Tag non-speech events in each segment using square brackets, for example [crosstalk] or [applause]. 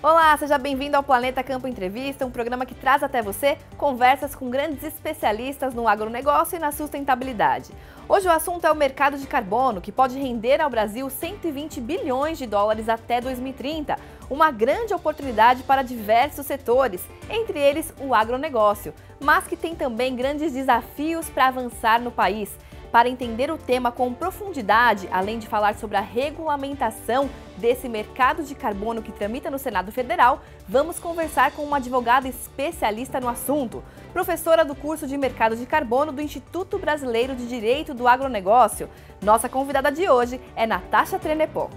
Olá, seja bem-vindo ao Planeta Campo Entrevista, um programa que traz até você conversas com grandes especialistas no agronegócio e na sustentabilidade. Hoje o assunto é o mercado de carbono, que pode render ao Brasil 120 bilhões de dólares até 2030, uma grande oportunidade para diversos setores, entre eles o agronegócio, mas que tem também grandes desafios para avançar no país. Para entender o tema com profundidade, além de falar sobre a regulamentação desse mercado de carbono que tramita no Senado Federal, vamos conversar com uma advogada especialista no assunto, professora do curso de Mercado de Carbono do Instituto Brasileiro de Direito do Agronegócio. Nossa convidada de hoje é Natasha Trenepó.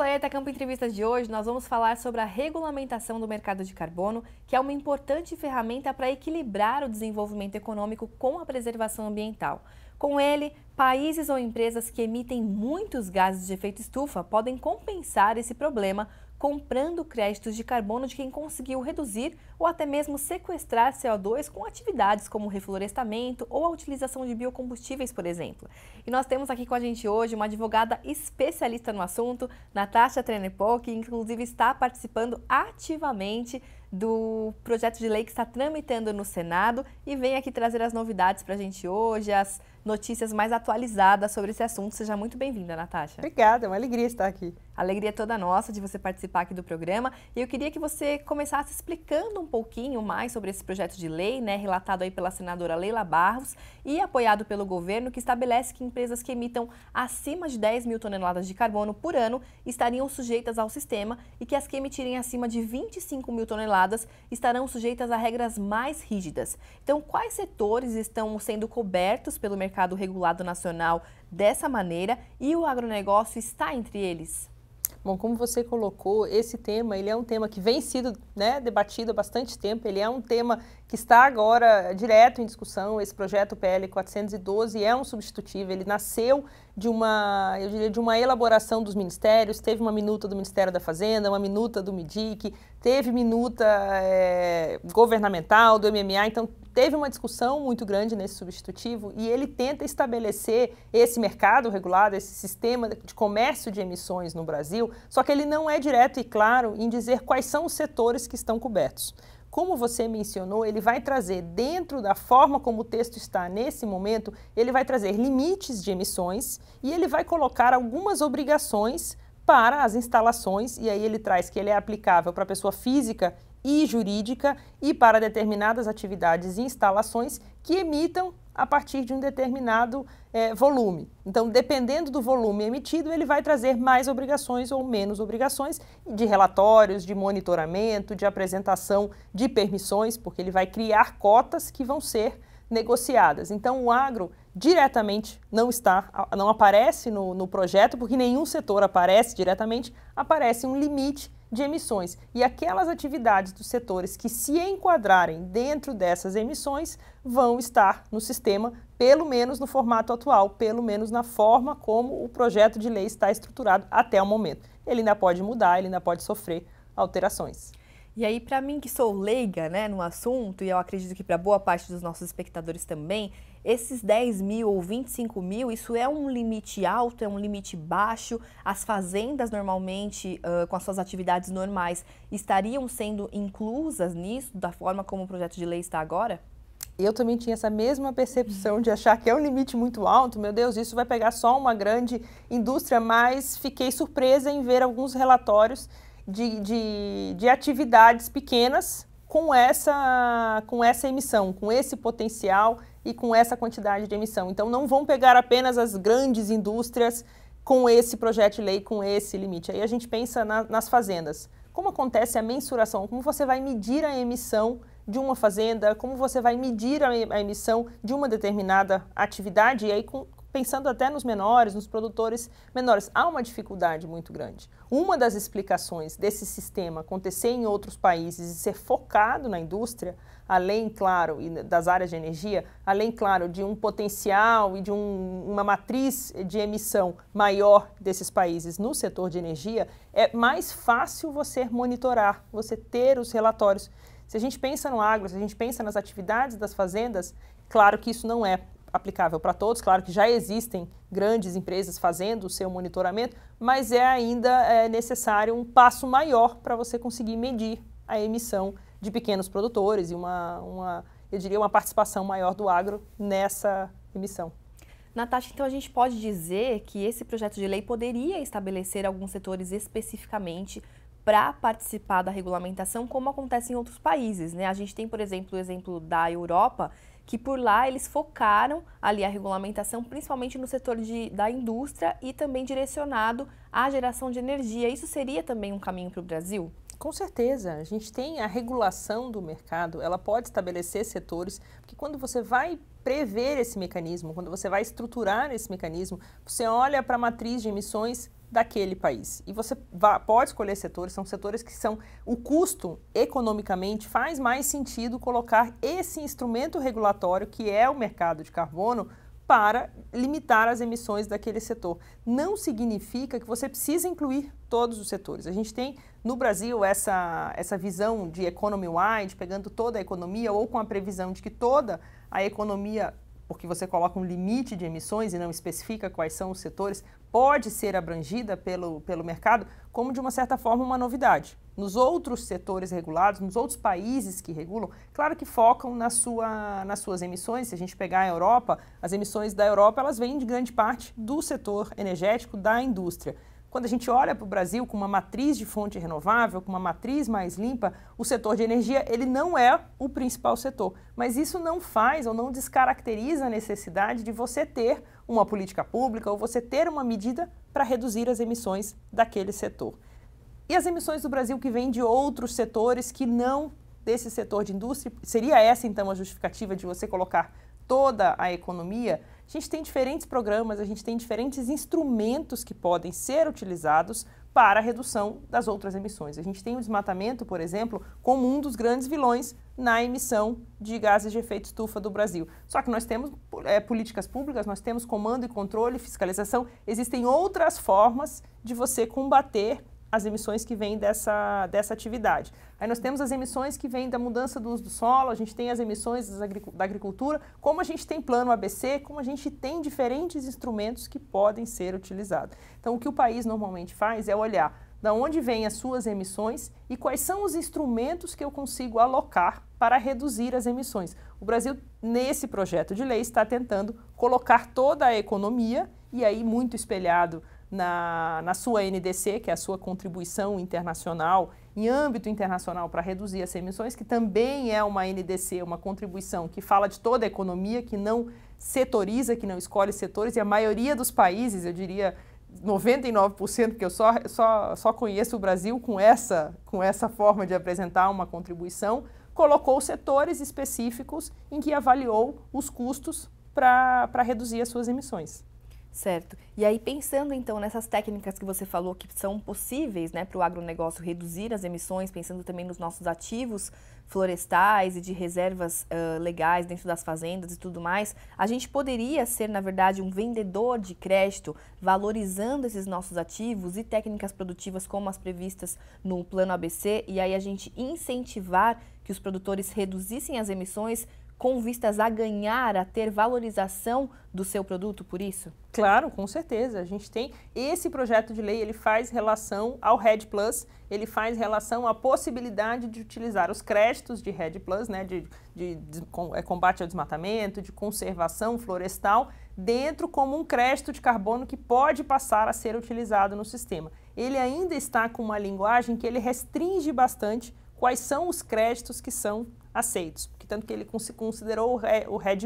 Planeta Campo Entrevista de hoje, nós vamos falar sobre a regulamentação do mercado de carbono, que é uma importante ferramenta para equilibrar o desenvolvimento econômico com a preservação ambiental. Com ele, países ou empresas que emitem muitos gases de efeito estufa podem compensar esse problema comprando créditos de carbono de quem conseguiu reduzir ou até mesmo sequestrar CO2 com atividades como reflorestamento ou a utilização de biocombustíveis, por exemplo. E nós temos aqui com a gente hoje uma advogada especialista no assunto, Natasha Trenepol, que inclusive está participando ativamente do projeto de lei que está tramitando no Senado e vem aqui trazer as novidades para a gente hoje, as notícias mais atualizadas sobre esse assunto. Seja muito bem-vinda, Natasha. Obrigada, é uma alegria estar aqui. Alegria é toda nossa de você participar aqui do programa. E eu queria que você começasse explicando um pouquinho mais sobre esse projeto de lei, né, relatado aí pela senadora Leila Barros e apoiado pelo governo, que estabelece que empresas que emitam acima de 10 mil toneladas de carbono por ano estariam sujeitas ao sistema e que as que emitirem acima de 25 mil toneladas estarão sujeitas a regras mais rígidas. Então, quais setores estão sendo cobertos pelo mercado? mercado regulado nacional dessa maneira e o agronegócio está entre eles? Bom, como você colocou, esse tema, ele é um tema que vem sido né, debatido há bastante tempo, ele é um tema que está agora direto em discussão. Esse projeto PL 412 é um substitutivo, ele nasceu de uma, eu diria, de uma elaboração dos ministérios, teve uma minuta do Ministério da Fazenda, uma minuta do MIDIC, teve minuta é, governamental do MMA, então teve uma discussão muito grande nesse substitutivo e ele tenta estabelecer esse mercado regulado, esse sistema de comércio de emissões no Brasil, só que ele não é direto e claro em dizer quais são os setores que estão cobertos como você mencionou, ele vai trazer, dentro da forma como o texto está nesse momento, ele vai trazer limites de emissões e ele vai colocar algumas obrigações para as instalações, e aí ele traz que ele é aplicável para pessoa física e jurídica e para determinadas atividades e instalações que emitam a partir de um determinado eh, volume. Então, dependendo do volume emitido, ele vai trazer mais obrigações ou menos obrigações de relatórios, de monitoramento, de apresentação de permissões, porque ele vai criar cotas que vão ser negociadas. Então, o agro diretamente não está, não aparece no, no projeto, porque nenhum setor aparece diretamente, aparece um limite de emissões e aquelas atividades dos setores que se enquadrarem dentro dessas emissões vão estar no sistema, pelo menos no formato atual, pelo menos na forma como o projeto de lei está estruturado até o momento. Ele ainda pode mudar, ele ainda pode sofrer alterações. E aí, para mim que sou leiga né, no assunto, e eu acredito que para boa parte dos nossos espectadores também, esses 10 mil ou 25 mil, isso é um limite alto, é um limite baixo? As fazendas, normalmente, uh, com as suas atividades normais, estariam sendo inclusas nisso, da forma como o projeto de lei está agora? eu também tinha essa mesma percepção de achar que é um limite muito alto, meu Deus, isso vai pegar só uma grande indústria, mas fiquei surpresa em ver alguns relatórios de, de, de atividades pequenas com essa, com essa emissão, com esse potencial e com essa quantidade de emissão. Então, não vão pegar apenas as grandes indústrias com esse projeto de lei, com esse limite. Aí a gente pensa na, nas fazendas. Como acontece a mensuração? Como você vai medir a emissão de uma fazenda? Como você vai medir a, a emissão de uma determinada atividade? E aí, com, pensando até nos menores, nos produtores menores, há uma dificuldade muito grande. Uma das explicações desse sistema acontecer em outros países e ser focado na indústria, além, claro, das áreas de energia, além, claro, de um potencial e de um, uma matriz de emissão maior desses países no setor de energia, é mais fácil você monitorar, você ter os relatórios. Se a gente pensa no agro, se a gente pensa nas atividades das fazendas, claro que isso não é aplicável para todos. Claro que já existem grandes empresas fazendo o seu monitoramento, mas é ainda é, necessário um passo maior para você conseguir medir a emissão de pequenos produtores e uma, uma, eu diria, uma participação maior do agro nessa emissão. Natasha, então a gente pode dizer que esse projeto de lei poderia estabelecer alguns setores especificamente para participar da regulamentação, como acontece em outros países, né? A gente tem, por exemplo, o exemplo da Europa, que por lá eles focaram ali a regulamentação principalmente no setor de, da indústria e também direcionado à geração de energia. Isso seria também um caminho para o Brasil? Com certeza, a gente tem a regulação do mercado, ela pode estabelecer setores, porque quando você vai prever esse mecanismo, quando você vai estruturar esse mecanismo, você olha para a matriz de emissões daquele país. E você pode escolher setores, são setores que são o custo economicamente faz mais sentido colocar esse instrumento regulatório que é o mercado de carbono para limitar as emissões daquele setor. Não significa que você precisa incluir todos os setores. A gente tem no Brasil essa, essa visão de economy wide, pegando toda a economia ou com a previsão de que toda a economia porque você coloca um limite de emissões e não especifica quais são os setores, pode ser abrangida pelo, pelo mercado como, de uma certa forma, uma novidade. Nos outros setores regulados, nos outros países que regulam, claro que focam na sua, nas suas emissões. Se a gente pegar a Europa, as emissões da Europa elas vêm de grande parte do setor energético, da indústria. Quando a gente olha para o Brasil com uma matriz de fonte renovável, com uma matriz mais limpa, o setor de energia ele não é o principal setor. Mas isso não faz ou não descaracteriza a necessidade de você ter uma política pública ou você ter uma medida para reduzir as emissões daquele setor. E as emissões do Brasil que vêm de outros setores que não desse setor de indústria, seria essa então a justificativa de você colocar toda a economia a gente tem diferentes programas, a gente tem diferentes instrumentos que podem ser utilizados para a redução das outras emissões. A gente tem o desmatamento, por exemplo, como um dos grandes vilões na emissão de gases de efeito estufa do Brasil. Só que nós temos é, políticas públicas, nós temos comando e controle, fiscalização, existem outras formas de você combater as emissões que vêm dessa, dessa atividade. Aí nós temos as emissões que vêm da mudança do uso do solo, a gente tem as emissões da agricultura, como a gente tem plano ABC, como a gente tem diferentes instrumentos que podem ser utilizados. Então, o que o país normalmente faz é olhar da onde vêm as suas emissões e quais são os instrumentos que eu consigo alocar para reduzir as emissões. O Brasil, nesse projeto de lei, está tentando colocar toda a economia, e aí muito espelhado na, na sua NDC, que é a sua contribuição internacional, em âmbito internacional para reduzir as emissões, que também é uma NDC, uma contribuição que fala de toda a economia, que não setoriza, que não escolhe setores, e a maioria dos países, eu diria 99%, porque eu só, só, só conheço o Brasil com essa, com essa forma de apresentar uma contribuição, colocou setores específicos em que avaliou os custos para reduzir as suas emissões. Certo. E aí, pensando então nessas técnicas que você falou que são possíveis né, para o agronegócio reduzir as emissões, pensando também nos nossos ativos florestais e de reservas uh, legais dentro das fazendas e tudo mais, a gente poderia ser, na verdade, um vendedor de crédito, valorizando esses nossos ativos e técnicas produtivas como as previstas no Plano ABC, e aí a gente incentivar que os produtores reduzissem as emissões com vistas a ganhar, a ter valorização do seu produto por isso? Claro, com certeza. A gente tem esse projeto de lei, ele faz relação ao Red Plus, ele faz relação à possibilidade de utilizar os créditos de Red Plus, né, de, de, de é, combate ao desmatamento, de conservação florestal, dentro como um crédito de carbono que pode passar a ser utilizado no sistema. Ele ainda está com uma linguagem que ele restringe bastante quais são os créditos que são aceitos tanto que ele considerou o RED, o RED+,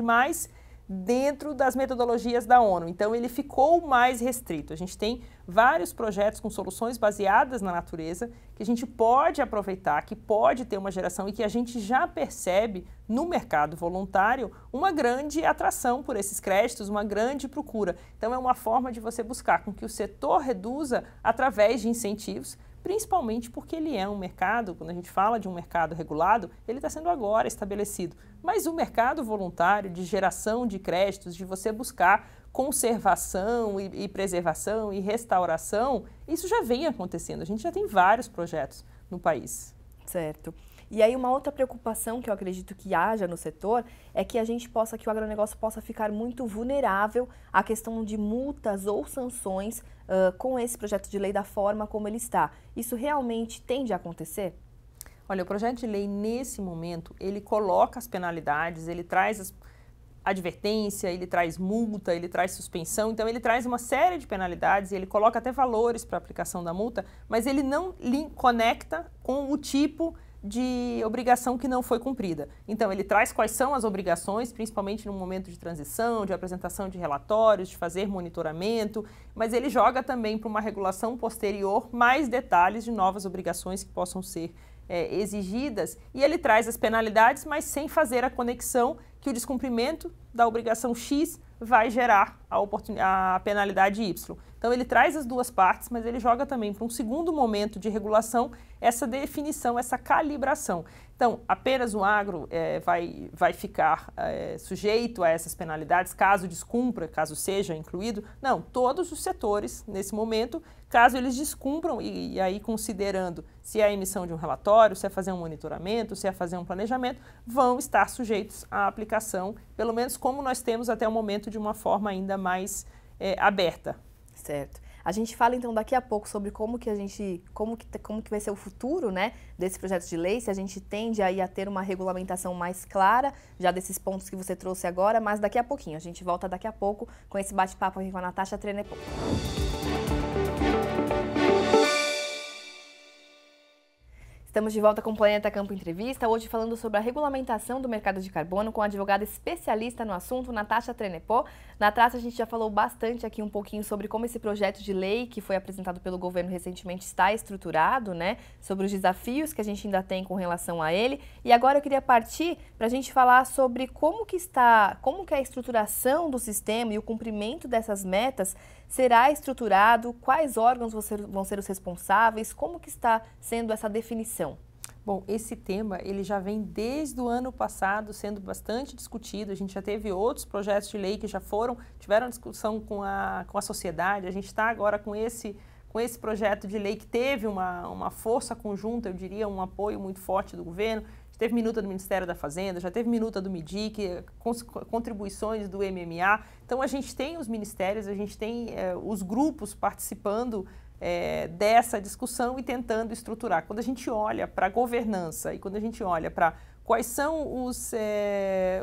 dentro das metodologias da ONU. Então, ele ficou mais restrito. A gente tem vários projetos com soluções baseadas na natureza que a gente pode aproveitar, que pode ter uma geração e que a gente já percebe no mercado voluntário uma grande atração por esses créditos, uma grande procura. Então, é uma forma de você buscar com que o setor reduza através de incentivos, principalmente porque ele é um mercado, quando a gente fala de um mercado regulado, ele está sendo agora estabelecido. Mas o mercado voluntário de geração de créditos, de você buscar conservação e, e preservação e restauração, isso já vem acontecendo. A gente já tem vários projetos no país. Certo. E aí uma outra preocupação que eu acredito que haja no setor é que a gente possa, que o agronegócio possa ficar muito vulnerável à questão de multas ou sanções uh, com esse projeto de lei da forma como ele está. Isso realmente tende a acontecer? Olha, o projeto de lei, nesse momento, ele coloca as penalidades, ele traz as advertência, ele traz multa, ele traz suspensão, então ele traz uma série de penalidades e ele coloca até valores para aplicação da multa, mas ele não conecta com o tipo de obrigação que não foi cumprida. Então, ele traz quais são as obrigações, principalmente no momento de transição, de apresentação de relatórios, de fazer monitoramento, mas ele joga também para uma regulação posterior mais detalhes de novas obrigações que possam ser é, exigidas e ele traz as penalidades, mas sem fazer a conexão que o descumprimento da obrigação X vai gerar a, a penalidade Y. Então ele traz as duas partes, mas ele joga também para um segundo momento de regulação essa definição, essa calibração. Então, apenas o agro é, vai, vai ficar é, sujeito a essas penalidades caso descumpra, caso seja incluído? Não, todos os setores, nesse momento, caso eles descumpram, e, e aí considerando se é a emissão de um relatório, se é fazer um monitoramento, se é fazer um planejamento, vão estar sujeitos à aplicação, pelo menos como nós temos até o momento, de uma forma ainda mais é, aberta. Certo. A gente fala então daqui a pouco sobre como que a gente, como que, como que vai ser o futuro, né, desse projeto de lei, se a gente tende aí a ter uma regulamentação mais clara, já desses pontos que você trouxe agora, mas daqui a pouquinho, a gente volta daqui a pouco com esse bate-papo aqui com a Natasha Música Estamos de volta com o Planeta Campo Entrevista, hoje falando sobre a regulamentação do mercado de carbono com a advogada especialista no assunto, Natasha Trenepó. Natasha, a gente já falou bastante aqui um pouquinho sobre como esse projeto de lei que foi apresentado pelo governo recentemente está estruturado, né? Sobre os desafios que a gente ainda tem com relação a ele. E agora eu queria partir para a gente falar sobre como que está, como que é a estruturação do sistema e o cumprimento dessas metas será estruturado, quais órgãos vão ser, vão ser os responsáveis, como que está sendo essa definição? Bom, esse tema ele já vem desde o ano passado sendo bastante discutido. A gente já teve outros projetos de lei que já foram tiveram discussão com a, com a sociedade. A gente está agora com esse com esse projeto de lei que teve uma, uma força conjunta, eu diria, um apoio muito forte do governo. Já teve minuta do Ministério da Fazenda, já teve minuta do MIDIC, eh, contribuições do MMA. Então, a gente tem os ministérios, a gente tem eh, os grupos participando eh, dessa discussão e tentando estruturar. Quando a gente olha para a governança e quando a gente olha para quais são, os,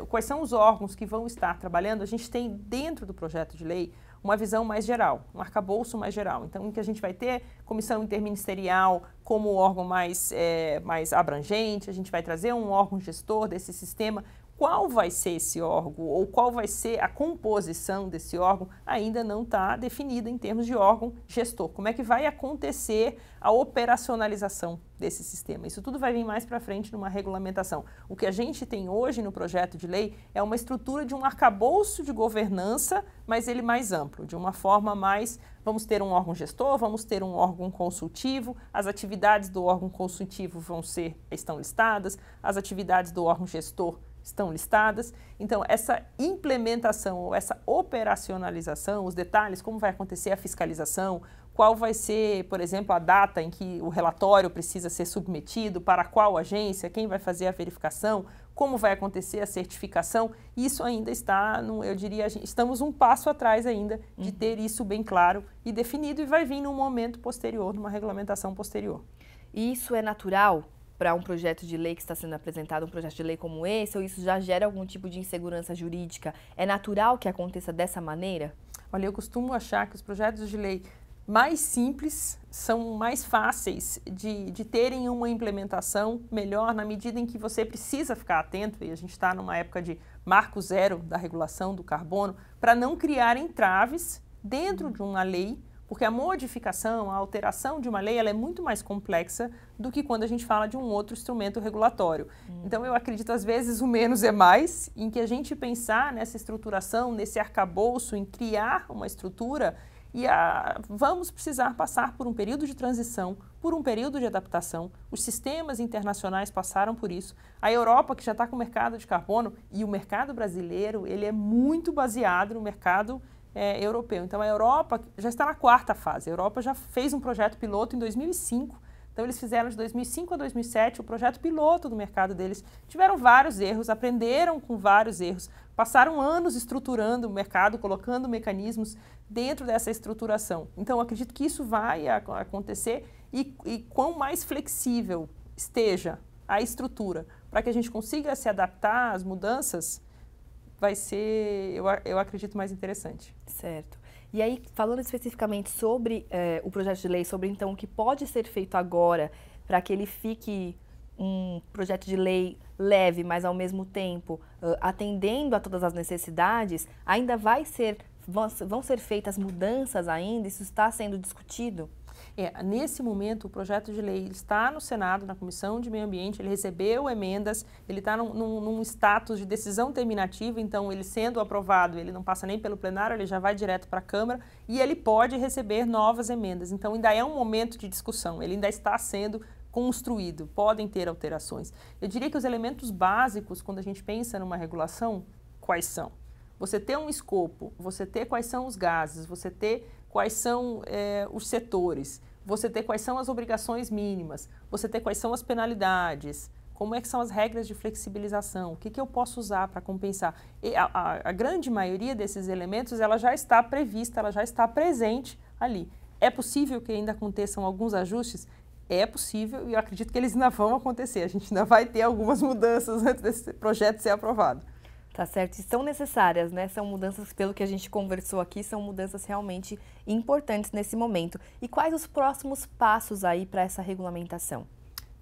quais são os órgãos que vão estar trabalhando, a gente tem dentro do projeto de lei uma visão mais geral, um arcabouço mais geral. Então, em que a gente vai ter comissão interministerial como órgão mais, é, mais abrangente, a gente vai trazer um órgão gestor desse sistema. Qual vai ser esse órgão ou qual vai ser a composição desse órgão ainda não está definida em termos de órgão gestor. Como é que vai acontecer a operacionalização desse sistema. Isso tudo vai vir mais para frente numa regulamentação. O que a gente tem hoje no projeto de lei é uma estrutura de um arcabouço de governança, mas ele mais amplo, de uma forma mais vamos ter um órgão gestor, vamos ter um órgão consultivo, as atividades do órgão consultivo vão ser estão listadas, as atividades do órgão gestor estão listadas. Então, essa implementação ou essa operacionalização, os detalhes, como vai acontecer a fiscalização, qual vai ser, por exemplo, a data em que o relatório precisa ser submetido, para qual agência, quem vai fazer a verificação, como vai acontecer a certificação. Isso ainda está, no, eu diria, estamos um passo atrás ainda de uhum. ter isso bem claro e definido e vai vir num momento posterior, numa regulamentação posterior. E isso é natural para um projeto de lei que está sendo apresentado, um projeto de lei como esse, ou isso já gera algum tipo de insegurança jurídica? É natural que aconteça dessa maneira? Olha, eu costumo achar que os projetos de lei mais simples, são mais fáceis de, de terem uma implementação melhor na medida em que você precisa ficar atento, e a gente está numa época de marco zero da regulação do carbono, para não criar entraves dentro de uma lei, porque a modificação, a alteração de uma lei, ela é muito mais complexa do que quando a gente fala de um outro instrumento regulatório. Hum. Então, eu acredito, às vezes, o menos é mais, em que a gente pensar nessa estruturação, nesse arcabouço, em criar uma estrutura e a, vamos precisar passar por um período de transição, por um período de adaptação. Os sistemas internacionais passaram por isso. A Europa, que já está com o mercado de carbono, e o mercado brasileiro, ele é muito baseado no mercado é, europeu. Então, a Europa já está na quarta fase. A Europa já fez um projeto piloto em 2005. Então, eles fizeram de 2005 a 2007 o projeto piloto do mercado deles. Tiveram vários erros, aprenderam com vários erros, passaram anos estruturando o mercado, colocando mecanismos, dentro dessa estruturação. Então, acredito que isso vai acontecer e, e quão mais flexível esteja a estrutura para que a gente consiga se adaptar às mudanças, vai ser, eu, eu acredito, mais interessante. Certo. E aí, falando especificamente sobre eh, o projeto de lei, sobre então o que pode ser feito agora para que ele fique um projeto de lei leve, mas ao mesmo tempo uh, atendendo a todas as necessidades, ainda vai ser vão ser feitas mudanças ainda? Isso está sendo discutido? É, nesse momento, o projeto de lei está no Senado, na Comissão de Meio Ambiente, ele recebeu emendas, ele está num, num, num, status de decisão terminativa, então ele sendo aprovado, ele não passa nem pelo plenário, ele já vai direto para a Câmara e ele pode receber novas emendas. Então ainda é um momento de discussão, ele ainda está sendo construído, podem ter alterações. Eu diria que os elementos básicos, quando a gente pensa numa regulação, quais são? Você ter um escopo, você ter quais são os gases, você ter quais são é, os setores, você ter quais são as obrigações mínimas, você ter quais são as penalidades, como é que são as regras de flexibilização, o que, que eu posso usar para compensar. A, a, a, grande maioria desses elementos, ela já está prevista, ela já está presente ali. É possível que ainda aconteçam alguns ajustes? É possível e eu acredito que eles ainda vão acontecer. A gente ainda vai ter algumas [laughs] mudanças antes desse projeto ser aprovado. Tá certo? E são necessárias, né? São mudanças, pelo que a gente conversou aqui, são mudanças realmente importantes nesse momento. E quais os próximos passos aí para essa regulamentação?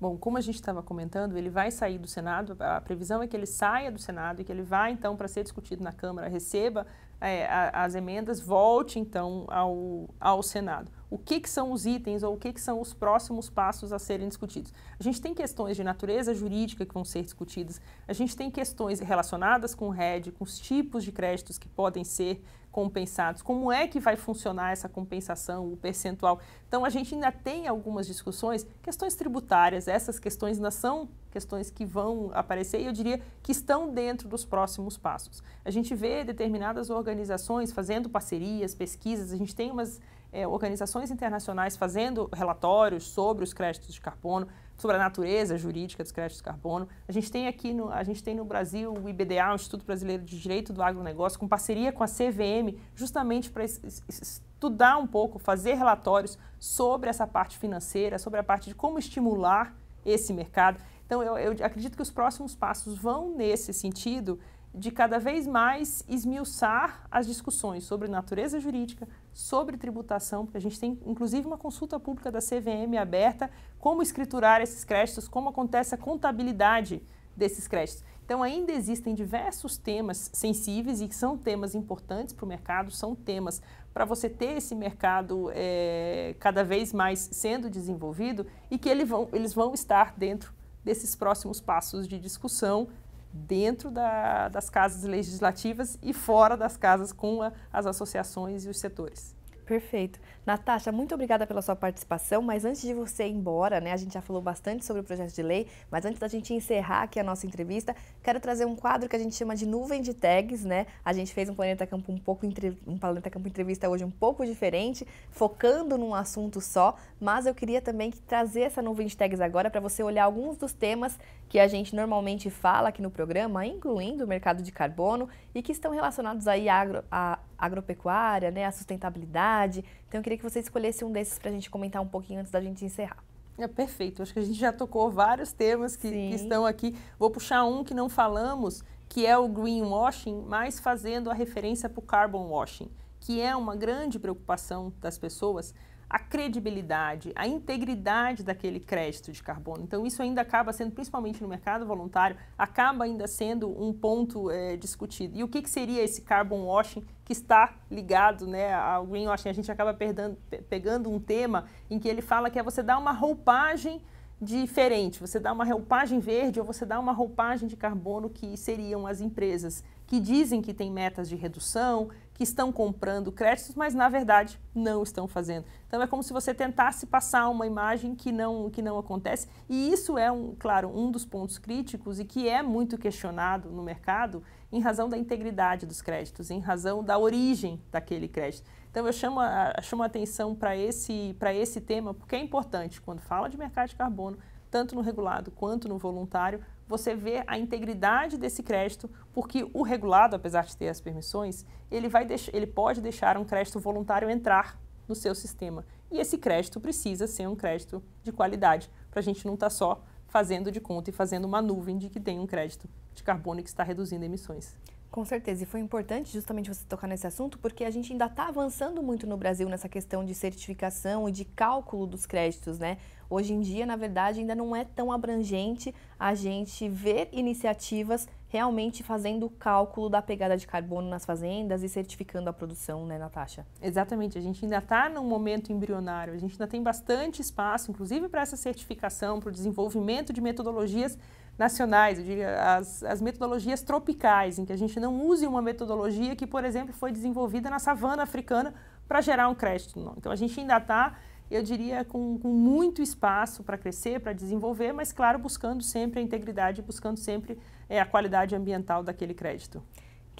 Bom, como a gente estava comentando, ele vai sair do Senado, a previsão é que ele saia do Senado e que ele vá então para ser discutido na Câmara, receba é, a, as emendas, volte então ao, ao Senado. O que, que são os itens ou o que, que são os próximos passos a serem discutidos? A gente tem questões de natureza jurídica que vão ser discutidas, a gente tem questões relacionadas com o RED, com os tipos de créditos que podem ser compensados? Como é que vai funcionar essa compensação, o percentual? Então, a gente ainda tem algumas discussões, questões tributárias, essas questões ainda são questões que vão aparecer e eu diria que estão dentro dos próximos passos. A gente vê determinadas organizações fazendo parcerias, pesquisas, a gente tem umas é, organizações internacionais fazendo relatórios sobre os créditos de carbono sobre a natureza jurídica dos créditos de carbono. A gente tem aqui no, a gente tem no Brasil o IBDA, o Instituto Brasileiro de Direito do Agronegócio, com parceria com a CVM, justamente para estudar um pouco, fazer relatórios sobre essa parte financeira, sobre a parte de como estimular esse mercado. Então, eu, eu acredito que os próximos passos vão nesse sentido de cada vez mais esmiuçar as discussões sobre natureza jurídica, sobre tributação, porque a gente tem inclusive uma consulta pública da CVM aberta, como escriturar esses créditos, como acontece a contabilidade desses créditos. Então, ainda existem diversos temas sensíveis e que são temas importantes para o mercado, são temas para você ter esse mercado é, cada vez mais sendo desenvolvido e que ele vão, eles vão estar dentro desses próximos passos de discussão dentro da, das casas legislativas e fora das casas com a, as associações e os setores. Perfeito. Natasha, muito obrigada pela sua participação, mas antes de você ir embora, né, a gente já falou bastante sobre o projeto de lei, mas antes da gente encerrar aqui a nossa entrevista, quero trazer um quadro que a gente chama de nuvem de tags, né? A gente fez um Planeta Campo um pouco um Planeta Campo entrevista hoje um pouco diferente, focando num assunto só, mas eu queria também trazer essa nuvem de tags agora para você olhar alguns dos temas que a gente normalmente fala aqui no programa, incluindo o mercado de carbono, e que estão relacionados aí à, agro, à agropecuária, né, à sustentabilidade. Então eu queria que você escolhesse um desses para a gente comentar um pouquinho antes da gente encerrar. É perfeito, acho que a gente já tocou vários temas que, que estão aqui. Vou puxar um que não falamos, que é o greenwashing, mas fazendo a referência para o carbon washing, que é uma grande preocupação das pessoas a credibilidade, a integridade daquele crédito de carbono. Então, isso ainda acaba sendo, principalmente no mercado voluntário, acaba ainda sendo um ponto é, discutido. E o que, que, seria esse carbon washing que está ligado né, ao greenwashing? A gente acaba perdendo, pegando um tema em que ele fala que é você dar uma roupagem diferente, você dá uma roupagem verde ou você dá uma roupagem de carbono que seriam as empresas que dizem que têm metas de redução, que estão comprando créditos, mas na verdade não estão fazendo. Então é como se você tentasse passar uma imagem que não, que não acontece. E isso é, um, claro, um dos pontos críticos e que é muito questionado no mercado em razão da integridade dos créditos, em razão da origem daquele crédito. Então eu chamo a, chamo a atenção para esse, esse tema, porque é importante quando fala de mercado de carbono, tanto no regulado quanto no voluntário, você vê a integridade desse crédito, porque o regulado, apesar de ter as permissões, ele, vai ele pode deixar um crédito voluntário entrar no seu sistema. E esse crédito precisa ser um crédito de qualidade, para a gente não estar tá só fazendo de conta e fazendo uma nuvem de que tem um crédito de carbono que está reduzindo emissões. Com certeza, e foi importante justamente você tocar nesse assunto, porque a gente ainda está avançando muito no Brasil nessa questão de certificação e de cálculo dos créditos, né? Hoje em dia, na verdade, ainda não é tão abrangente a gente ver iniciativas realmente fazendo o cálculo da pegada de carbono nas fazendas e certificando a produção, né, Natasha? Exatamente, a gente ainda está num momento embrionário, a gente ainda tem bastante espaço, inclusive para essa certificação, para o desenvolvimento de metodologias nacionais, eu diria, as, as metodologias tropicais, em que a gente não use uma metodologia que, por exemplo, foi desenvolvida na savana africana para gerar um crédito. Não. Então, a gente ainda está, eu diria, com, com muito espaço para crescer, para desenvolver, mas, claro, buscando sempre a integridade, buscando sempre é, a qualidade ambiental daquele crédito.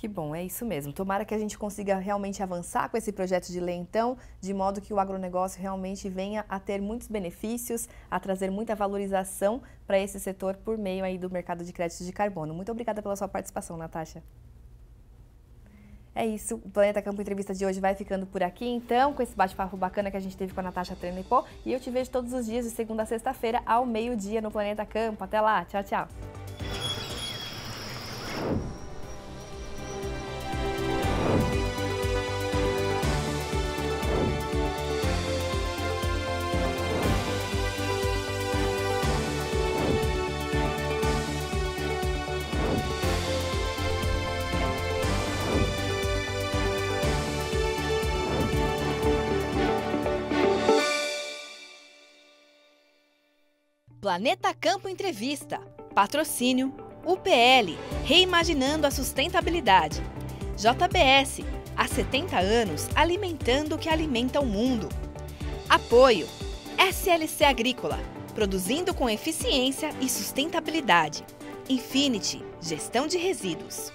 Que bom, é isso mesmo. Tomara que a gente consiga realmente avançar com esse projeto de lei, então, de modo que o agronegócio realmente venha a ter muitos benefícios, a trazer muita valorização para esse setor por meio aí do mercado de créditos de carbono. Muito obrigada pela sua participação, Natasha. É isso, o Planeta Campo Entrevista de hoje vai ficando por aqui, então, com esse bate-papo bacana que a gente teve com a Natasha Trenepô. E eu te vejo todos os dias, de segunda a sexta-feira, ao meio-dia, no Planeta Campo. Até lá, tchau, tchau. Planeta Campo Entrevista. Patrocínio UPL, reimaginando a sustentabilidade. JBS, há 70 anos alimentando o que alimenta o mundo. Apoio SLC Agrícola, produzindo com eficiência e sustentabilidade. Infinity, gestão de resíduos.